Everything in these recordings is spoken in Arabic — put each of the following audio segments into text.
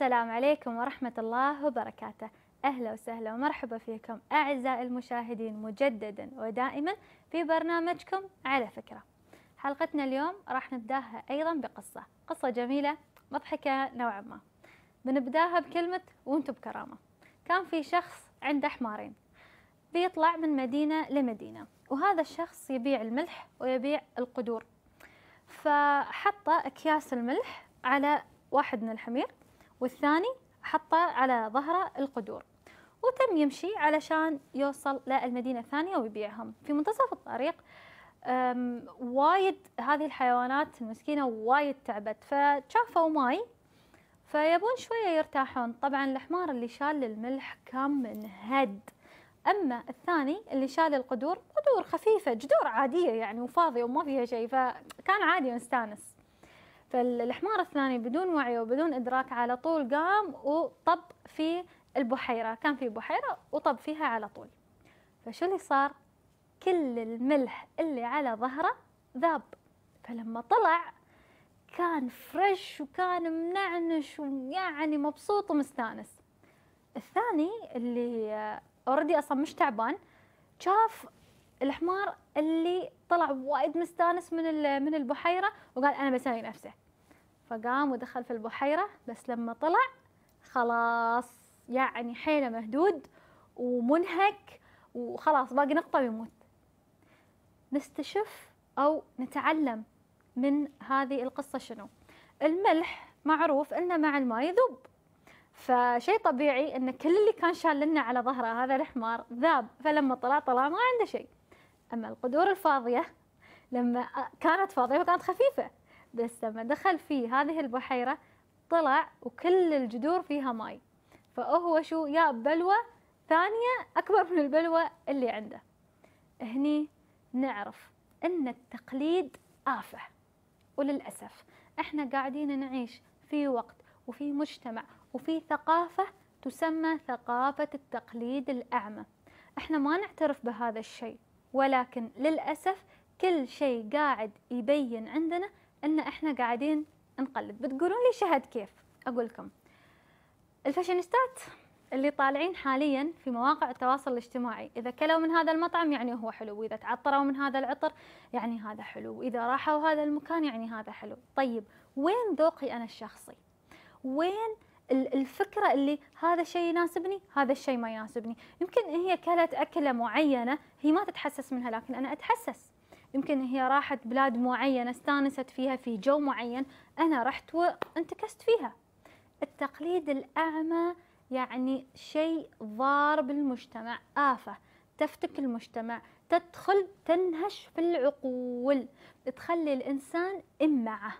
السلام عليكم ورحمة الله وبركاته أهلا وسهلا ومرحبا فيكم أعزائي المشاهدين مجددا ودائما في برنامجكم على فكرة حلقتنا اليوم راح نبداها أيضا بقصة قصة جميلة مضحكة نوعا ما بنبداها بكلمة وانتم بكرامة كان في شخص عنده حمارين بيطلع من مدينة لمدينة وهذا الشخص يبيع الملح ويبيع القدور فحط أكياس الملح على واحد من الحمير والثاني حطه على ظهره القدور وتم يمشي علشان يوصل للمدينة الثانية ويبيعهم في منتصف الطريق وايد هذه الحيوانات المسكينة وايد تعبت فشافوا ماي فيبون شوية يرتاحون طبعا الحمار اللي شال الملح كان منهد أما الثاني اللي شال القدور قدور خفيفة جدور عادية يعني وفاضية وما فيها شيء فكان عادي مستانس فالحمار الثاني بدون وعي وبدون إدراك على طول قام وطب في البحيرة كان في بحيرة وطب فيها على طول فشو اللي صار؟ كل الملح اللي على ظهره ذاب فلما طلع كان فريش وكان منعنش ويعني مبسوط ومستانس الثاني اللي اوريدي اصلا مش تعبان شاف الحمار اللي طلع وايد مستانس من من البحيره وقال انا بسوي نفسه فقام ودخل في البحيره بس لما طلع خلاص يعني حيله مهدود ومنهك وخلاص باقي نقطه ويموت نستشف او نتعلم من هذه القصه شنو الملح معروف انه مع الماء يذوب فشيء طبيعي ان كل اللي كان شال لنا على ظهره هذا الحمار ذاب فلما طلع طلع ما عنده شيء أما القدور الفاضية لما آه، كانت فاضية وكانت خفيفة بس لما دخل في هذه البحيرة طلع وكل الجذور فيها ماي فهو شو يا بلوه ثانية أكبر من البلوه اللي عنده هني نعرف أن التقليد آفة وللأسف إحنا قاعدين نعيش في وقت وفي مجتمع وفي ثقافة تسمى ثقافة التقليد الأعمى إحنا ما نعترف بهذا الشيء ولكن للأسف كل شيء قاعد يبين عندنا أن إحنا قاعدين نقلد بتقولون لي شهد كيف أقول لكم الفاشينيستات اللي طالعين حاليا في مواقع التواصل الاجتماعي إذا كلوا من هذا المطعم يعني هو حلو وإذا تعطروا من هذا العطر يعني هذا حلو وإذا راحوا هذا المكان يعني هذا حلو طيب وين ذوقي أنا الشخصي وين الفكره اللي هذا الشيء يناسبني هذا الشيء ما يناسبني يمكن هي كلت اكله معينه هي ما تتحسس منها لكن انا اتحسس يمكن هي راحت بلاد معينه استانست فيها في جو معين انا رحت وانتكست فيها التقليد الاعمى يعني شيء ضار بالمجتمع آفة تفتك المجتمع تدخل تنهش في العقول تخلي الإنسان إمعه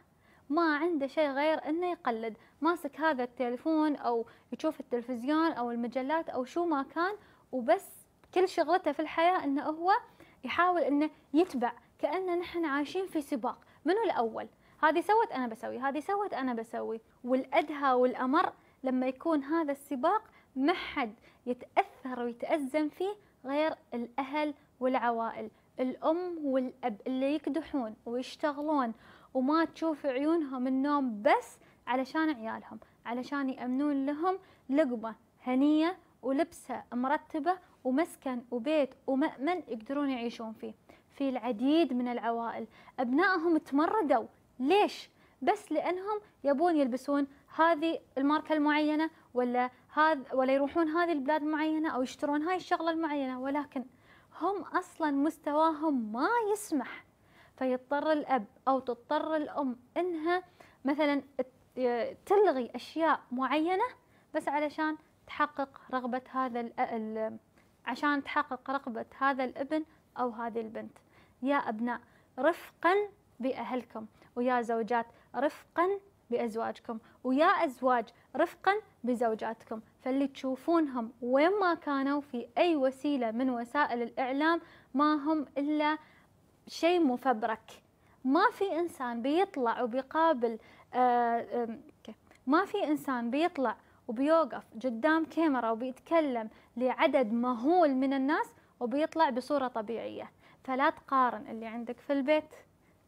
ما عنده شيء غير انه يقلد ماسك هذا التليفون او يشوف التلفزيون او المجلات او شو ما كان وبس كل شغلته في الحياه انه هو يحاول انه يتبع كانه نحن عايشين في سباق منو الأول هذه سوت أنا بسوي هذه سوت أنا بسوي والأدهى والأمر لما يكون هذا السباق ما حد يتأثر ويتأزم فيه غير الأهل والعوائل الأم والأب اللي يكدحون ويشتغلون وما تشوف عيونهم النوم بس علشان عيالهم علشان يأمنون لهم لقمة هنية ولبسة مرتبة ومسكن وبيت ومأمن يقدرون يعيشون فيه في العديد من العوائل أبنائهم تمردوا ليش؟ بس لأنهم يبون يلبسون هذه الماركة المعينة ولا هذا ولا يروحون هذه البلاد المعينة أو يشترون هاي الشغلة المعينة ولكن هم أصلا مستواهم ما يسمح فيضطر الأب أو تضطر الأم إنها مثلا تلغي أشياء معينة بس علشان تحقق رغبة هذا عشان تحقق رغبة هذا الابن أو هذه البنت يا أبناء رفقا بأهلكم ويا زوجات رفقا بأزواجكم ويا أزواج رفقا بزوجاتكم فاللي تشوفونهم وين ما كانوا في أي وسيلة من وسائل الإعلام ما هم إلا شيء مفبرك ما في انسان بيطلع وبيقابل آه، ما في انسان بيطلع وبيوقف قدام كاميرا وبيتكلم لعدد مهول من الناس وبيطلع بصوره طبيعيه فلا تقارن اللي عندك في البيت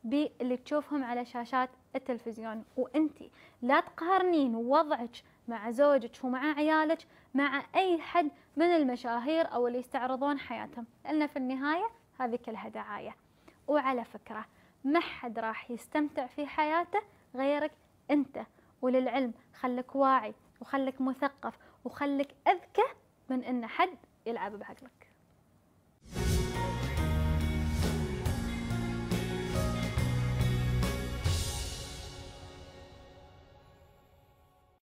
باللي تشوفهم على شاشات التلفزيون وانت لا تقارنين وضعك مع زوجك ومع عيالك مع اي حد من المشاهير او اللي يستعرضون حياتهم لان في النهايه هذه كلها دعايه وعلى فكرة ما حد راح يستمتع في حياته غيرك أنت وللعلم خلك واعي وخلك مثقف وخلك أذكى من أن حد يلعب بعقلك